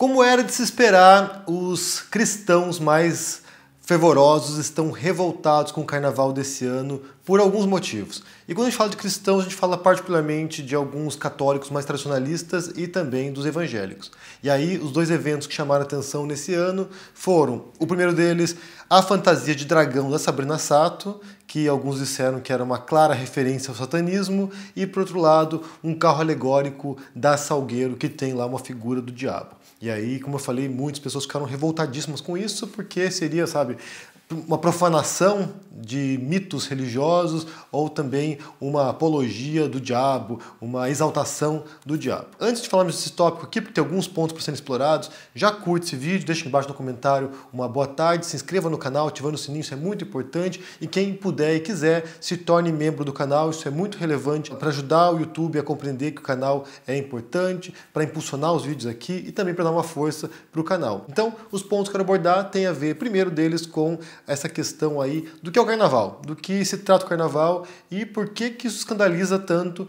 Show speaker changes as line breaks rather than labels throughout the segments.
Como era de se esperar, os cristãos mais fervorosos estão revoltados com o carnaval desse ano por alguns motivos. E quando a gente fala de cristãos, a gente fala particularmente de alguns católicos mais tradicionalistas e também dos evangélicos. E aí, os dois eventos que chamaram atenção nesse ano foram: o primeiro deles, a fantasia de dragão da Sabrina Sato, que alguns disseram que era uma clara referência ao satanismo, e por outro lado, um carro alegórico da Salgueiro que tem lá uma figura do diabo. E aí, como eu falei, muitas pessoas ficaram revoltadíssimas com isso, porque seria, sabe, uma profanação de mitos religiosos ou também uma apologia do diabo, uma exaltação do diabo. Antes de falarmos desse tópico aqui, porque tem alguns pontos para serem explorados, já curte esse vídeo, deixa embaixo no comentário uma boa tarde, se inscreva no canal, ativando o sininho, isso é muito importante e quem puder e quiser, se torne membro do canal, isso é muito relevante para ajudar o YouTube a compreender que o canal é importante, para impulsionar os vídeos aqui e também para dar uma força para o canal. Então, os pontos que eu quero abordar têm a ver, primeiro deles, com essa questão aí do que é o carnaval, do que se trata o carnaval e por que, que isso escandaliza tanto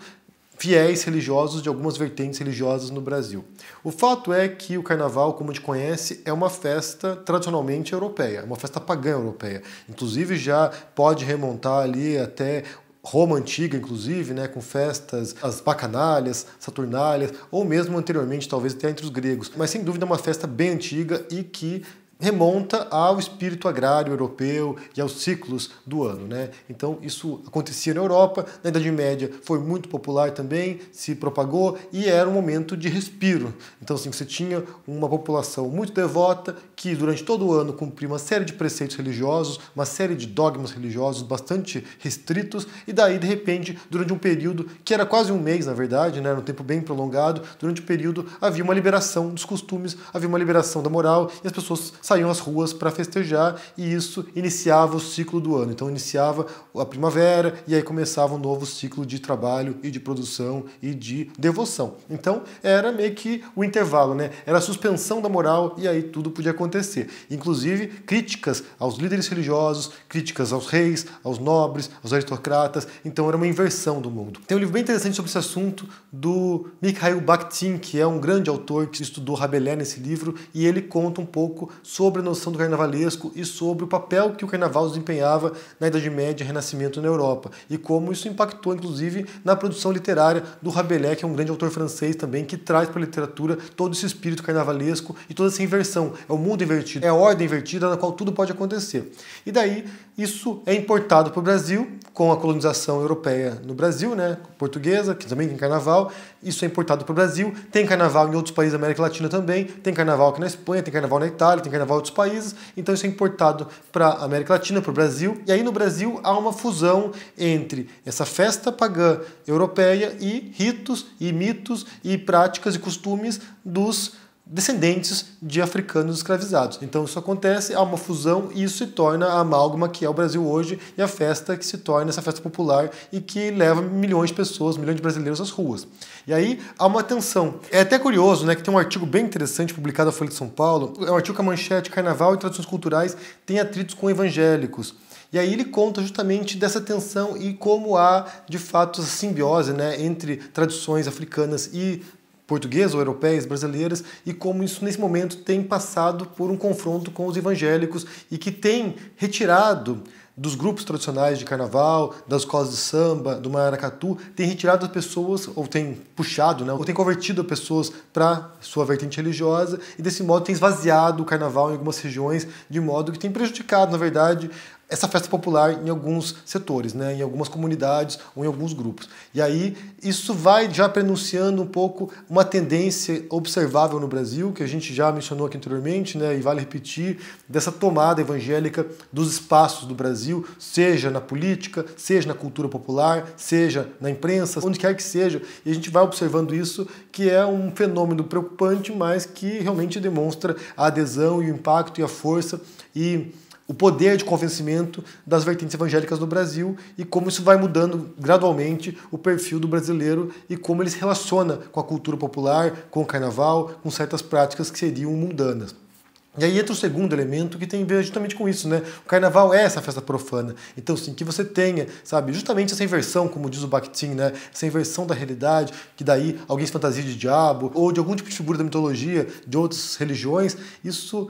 fiéis religiosos de algumas vertentes religiosas no Brasil. O fato é que o carnaval, como a gente conhece, é uma festa tradicionalmente europeia, uma festa pagã europeia. Inclusive já pode remontar ali até Roma antiga, inclusive, né, com festas, as bacanalhas, saturnalhas, ou mesmo anteriormente, talvez até entre os gregos. Mas sem dúvida é uma festa bem antiga e que remonta ao espírito agrário europeu e aos ciclos do ano. Né? Então, isso acontecia na Europa, na Idade Média foi muito popular também, se propagou e era um momento de respiro. Então, assim, você tinha uma população muito devota que, durante todo o ano, cumpria uma série de preceitos religiosos, uma série de dogmas religiosos bastante restritos, e daí, de repente, durante um período que era quase um mês, na verdade, né? era um tempo bem prolongado, durante o um período havia uma liberação dos costumes, havia uma liberação da moral e as pessoas saíam às ruas para festejar e isso iniciava o ciclo do ano. Então iniciava a primavera e aí começava um novo ciclo de trabalho e de produção e de devoção. Então era meio que o intervalo, né? Era a suspensão da moral e aí tudo podia acontecer. Inclusive críticas aos líderes religiosos, críticas aos reis, aos nobres, aos aristocratas. Então era uma inversão do mundo. Tem um livro bem interessante sobre esse assunto do Mikhail Bakhtin, que é um grande autor que estudou Rabelais nesse livro e ele conta um pouco sobre sobre a noção do carnavalesco e sobre o papel que o carnaval desempenhava na Idade Média e Renascimento na Europa, e como isso impactou, inclusive, na produção literária do Rabelais, que é um grande autor francês também, que traz para a literatura todo esse espírito carnavalesco e toda essa inversão. É o mundo invertido, é a ordem invertida na qual tudo pode acontecer. E daí, isso é importado para o Brasil, com a colonização europeia no Brasil, né, portuguesa, que também tem carnaval, isso é importado para o Brasil, tem carnaval em outros países da América Latina também, tem carnaval aqui na Espanha, tem carnaval na Itália, tem carnaval outros países, então isso é importado para a América Latina, para o Brasil. E aí no Brasil há uma fusão entre essa festa pagã europeia e ritos e mitos e práticas e costumes dos descendentes de africanos escravizados. Então isso acontece, há uma fusão e isso se torna a amálgama que é o Brasil hoje e a festa que se torna essa festa popular e que leva milhões de pessoas, milhões de brasileiros às ruas. E aí há uma tensão. É até curioso, né, que tem um artigo bem interessante publicado na Folha de São Paulo, é um artigo com a manchete Carnaval e Tradições Culturais tem atritos com evangélicos. E aí ele conta justamente dessa tensão e como há, de fato, essa simbiose né, entre tradições africanas e portuguesas ou europeias, brasileiras, e como isso nesse momento tem passado por um confronto com os evangélicos e que tem retirado dos grupos tradicionais de carnaval, das escolas de samba, do maracatu, tem retirado as pessoas, ou tem puxado, né, ou tem convertido pessoas para sua vertente religiosa, e desse modo tem esvaziado o carnaval em algumas regiões, de modo que tem prejudicado, na verdade, essa festa popular em alguns setores, né? em algumas comunidades ou em alguns grupos. E aí isso vai já prenunciando um pouco uma tendência observável no Brasil, que a gente já mencionou aqui anteriormente, né? e vale repetir, dessa tomada evangélica dos espaços do Brasil, seja na política, seja na cultura popular, seja na imprensa, onde quer que seja. E a gente vai observando isso, que é um fenômeno preocupante, mas que realmente demonstra a adesão e o impacto e a força e o poder de convencimento das vertentes evangélicas no Brasil e como isso vai mudando gradualmente o perfil do brasileiro e como ele se relaciona com a cultura popular, com o carnaval, com certas práticas que seriam mundanas. E aí entra o segundo elemento que tem a ver justamente com isso, né? O carnaval é essa festa profana. Então, sim, que você tenha, sabe, justamente essa inversão, como diz o Bakhtin, né? Essa inversão da realidade, que daí alguém se fantasia de diabo, ou de algum tipo de figura da mitologia, de outras religiões, isso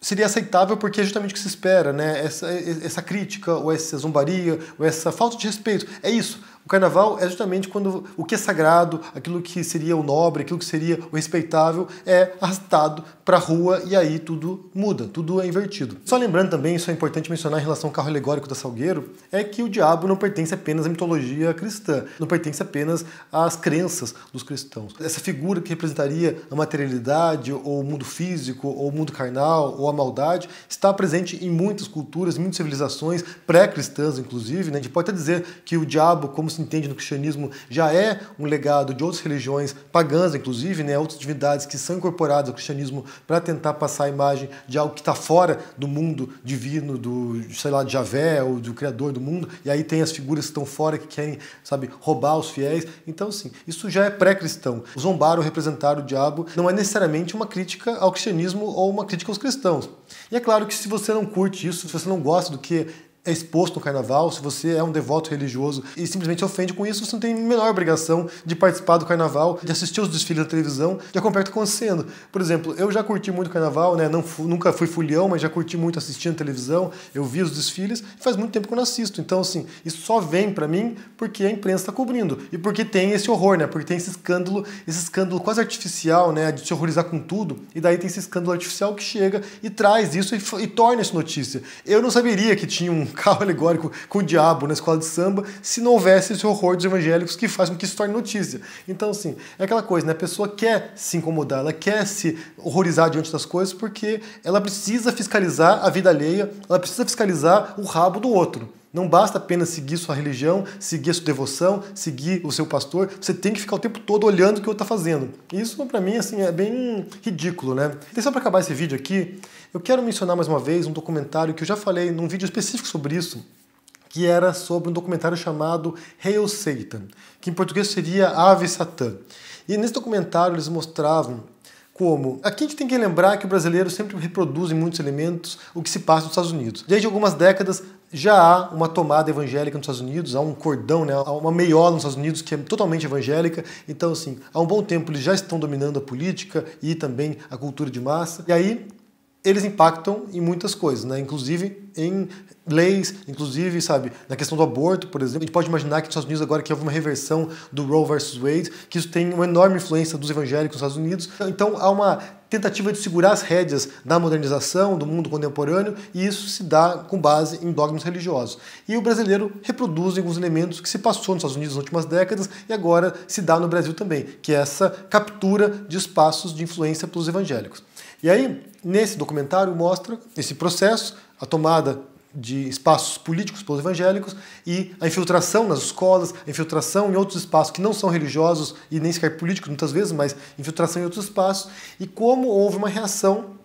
seria aceitável porque é justamente o que se espera, né? Essa, essa crítica, ou essa zombaria, ou essa falta de respeito. É isso. O carnaval é justamente quando o que é sagrado, aquilo que seria o nobre, aquilo que seria o respeitável, é arrastado para a rua e aí tudo muda, tudo é invertido. Só lembrando também, isso é importante mencionar em relação ao carro alegórico da Salgueiro, é que o diabo não pertence apenas à mitologia cristã, não pertence apenas às crenças dos cristãos. Essa figura que representaria a materialidade, ou o mundo físico, ou o mundo carnal, ou a maldade, está presente em muitas culturas, em muitas civilizações, pré-cristãs inclusive. Né? A gente pode até dizer que o diabo, como se entende no cristianismo, já é um legado de outras religiões pagãs, inclusive, né? outras divindades que são incorporadas ao cristianismo para tentar passar a imagem de algo que está fora do mundo divino, do, sei lá, de Javé ou do Criador do mundo, e aí tem as figuras que estão fora que querem, sabe, roubar os fiéis. Então, assim, isso já é pré-cristão. Zombar ou representar o diabo não é necessariamente uma crítica ao cristianismo ou uma crítica aos cristãos. E é claro que se você não curte isso, se você não gosta do que é exposto no carnaval, se você é um devoto religioso e simplesmente ofende com isso, você não tem a menor obrigação de participar do carnaval, de assistir os desfiles da televisão, de acompanhar o que está acontecendo. Por exemplo, eu já curti muito o carnaval, né? Não, nunca fui fulião, mas já curti muito assistindo televisão, eu vi os desfiles, e faz muito tempo que eu não assisto. Então, assim, isso só vem para mim porque a imprensa está cobrindo e porque tem esse horror, né? Porque tem esse escândalo, esse escândalo quase artificial, né? De se horrorizar com tudo, e daí tem esse escândalo artificial que chega e traz isso e, e torna isso notícia. Eu não saberia que tinha um carro alegórico com o diabo na escola de samba se não houvesse esse horror dos evangélicos que faz com que se torne notícia. Então, assim, é aquela coisa, né? A pessoa quer se incomodar, ela quer se horrorizar diante das coisas porque ela precisa fiscalizar a vida alheia, ela precisa fiscalizar o rabo do outro. Não basta apenas seguir sua religião, seguir a sua devoção, seguir o seu pastor. Você tem que ficar o tempo todo olhando o que o outro está fazendo. E isso, para mim, assim, é bem ridículo, né? E então, só para acabar esse vídeo aqui, eu quero mencionar mais uma vez um documentário que eu já falei num vídeo específico sobre isso, que era sobre um documentário chamado Hail Satan, que em português seria Ave Satã. E nesse documentário eles mostravam como? Aqui a gente tem que lembrar que o brasileiro sempre reproduz em muitos elementos o que se passa nos Estados Unidos. Desde algumas décadas, já há uma tomada evangélica nos Estados Unidos, há um cordão, né, há uma meiola nos Estados Unidos que é totalmente evangélica. Então, assim, há um bom tempo eles já estão dominando a política e também a cultura de massa. E aí eles impactam em muitas coisas, né? inclusive em leis, inclusive, sabe, na questão do aborto, por exemplo. A gente pode imaginar que nos Estados Unidos agora que houve uma reversão do Roe versus Wade, que isso tem uma enorme influência dos evangélicos nos Estados Unidos. Então há uma tentativa de segurar as rédeas da modernização, do mundo contemporâneo, e isso se dá com base em dogmas religiosos. E o brasileiro reproduz alguns elementos que se passou nos Estados Unidos nas últimas décadas e agora se dá no Brasil também, que é essa captura de espaços de influência pelos evangélicos. E aí, nesse documentário, mostra esse processo, a tomada de espaços políticos pelos evangélicos e a infiltração nas escolas, a infiltração em outros espaços que não são religiosos e nem sequer políticos muitas vezes, mas infiltração em outros espaços e como houve uma reação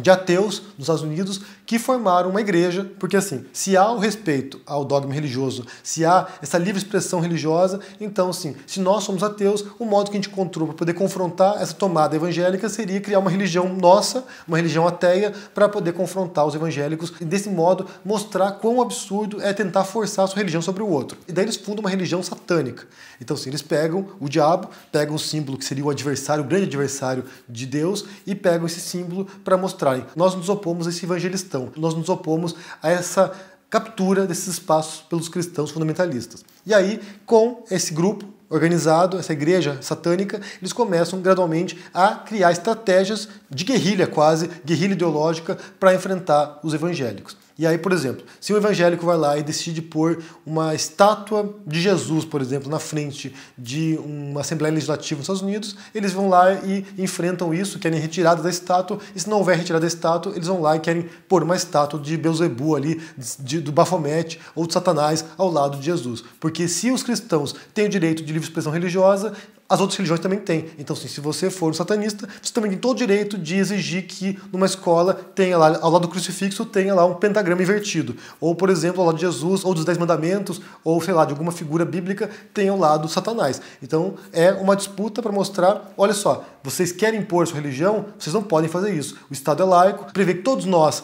de ateus nos Estados Unidos que formaram uma igreja, porque assim, se há o respeito ao dogma religioso, se há essa livre expressão religiosa, então sim, se nós somos ateus, o modo que a gente encontrou para poder confrontar essa tomada evangélica seria criar uma religião nossa, uma religião ateia, para poder confrontar os evangélicos e desse modo mostrar quão absurdo é tentar forçar a sua religião sobre o outro. E daí eles fundam uma religião satânica. Então sim, eles pegam o diabo, pegam o símbolo que seria o adversário, o grande adversário de Deus e pegam esse símbolo para mostrar nós nos opomos a esse evangelistão, nós nos opomos a essa captura desses espaços pelos cristãos fundamentalistas. E aí, com esse grupo organizado, essa igreja satânica, eles começam gradualmente a criar estratégias de guerrilha quase, guerrilha ideológica para enfrentar os evangélicos. E aí, por exemplo, se um evangélico vai lá e decide pôr uma estátua de Jesus, por exemplo, na frente de uma Assembleia Legislativa nos Estados Unidos, eles vão lá e enfrentam isso, querem retirada da estátua, e se não houver retirada da estátua, eles vão lá e querem pôr uma estátua de Beuzebu ali, de, do Bafomete ou de Satanás ao lado de Jesus. Porque se os cristãos têm o direito de livre expressão religiosa, as outras religiões também têm. Então, sim, se você for um satanista, você também tem todo o direito de exigir que numa escola tenha lá, ao lado do crucifixo, tenha lá um pentagrama invertido. Ou, por exemplo, ao lado de Jesus, ou dos Dez Mandamentos, ou sei lá, de alguma figura bíblica, tenha o lado Satanás. Então, é uma disputa para mostrar: olha só, vocês querem impor sua religião, vocês não podem fazer isso. O Estado é laico, prevê que todos nós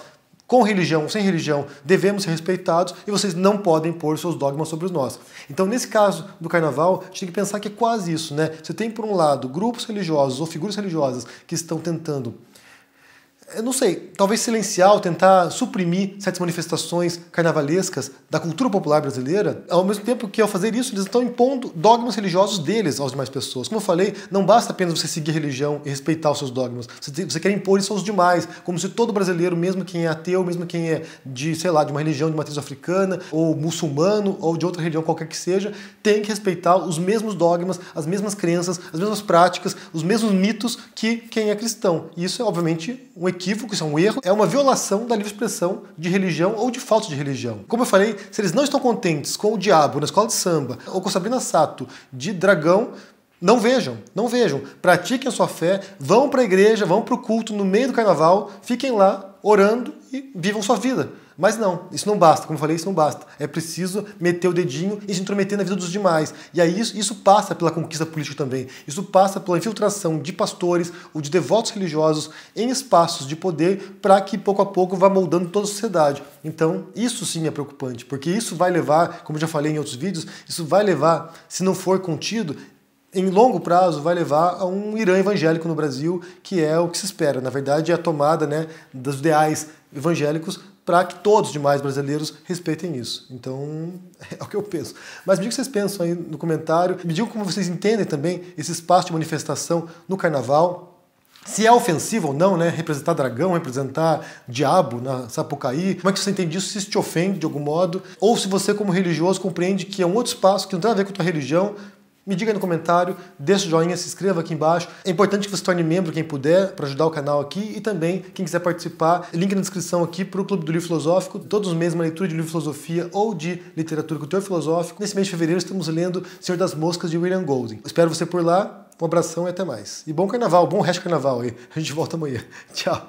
com religião, ou sem religião, devemos ser respeitados e vocês não podem pôr seus dogmas sobre os nossos. Então, nesse caso do carnaval, a gente tem que pensar que é quase isso, né? Você tem, por um lado, grupos religiosos ou figuras religiosas que estão tentando eu não sei, talvez silenciar ou tentar suprimir certas manifestações carnavalescas da cultura popular brasileira, ao mesmo tempo que ao fazer isso eles estão impondo dogmas religiosos deles aos demais pessoas. Como eu falei, não basta apenas você seguir a religião e respeitar os seus dogmas, você, quer impor isso aos demais, como se todo brasileiro, mesmo quem é ateu, mesmo quem é de, sei lá, de uma religião de matriz africana, ou muçulmano, ou de outra religião qualquer que seja, tem que respeitar os mesmos dogmas, as mesmas crenças, as mesmas práticas, os mesmos mitos que quem é cristão. E isso é, obviamente, um equívoco equívoco, isso é um erro, é uma violação da livre expressão de religião ou de falta de religião. Como eu falei, se eles não estão contentes com o diabo na escola de samba ou com Sabrina Sato de dragão, não vejam, não vejam. Pratiquem a sua fé, vão para a igreja, vão para o culto no meio do carnaval, fiquem lá orando e vivam sua vida. Mas não, isso não basta. Como eu falei, isso não basta. É preciso meter o dedinho e se intrometer na vida dos demais. E aí isso, isso passa pela conquista política também. Isso passa pela infiltração de pastores ou de devotos religiosos em espaços de poder para que pouco a pouco vá moldando toda a sociedade. Então, isso sim é preocupante, porque isso vai levar, como eu já falei em outros vídeos, isso vai levar, se não for contido, em longo prazo, vai levar a um Irã evangélico no Brasil, que é o que se espera. Na verdade, é a tomada né, dos ideais evangélicos para que todos os demais brasileiros respeitem isso. Então, é o que eu penso. Mas me diga o que vocês pensam aí no comentário, me diga como vocês entendem também esse espaço de manifestação no carnaval. Se é ofensivo ou não, né? Representar dragão, representar diabo na Sapucaí. Como é que você entende isso? Se isso te ofende de algum modo? Ou se você, como religioso, compreende que é um outro espaço que não tem a ver com a tua religião, me diga aí no comentário, deixa o joinha, se inscreva aqui embaixo. É importante que você se torne membro quem puder para ajudar o canal aqui e também quem quiser participar, link na descrição aqui para o Clube do Livro Filosófico. Todos os meses uma leitura de livro de filosofia ou de literatura o cultura filosófico. Nesse mês de fevereiro estamos lendo Senhor das Moscas de William Golding. Espero você por lá. Um abração e até mais. E bom carnaval, bom resto de carnaval aí. A gente volta amanhã. Tchau.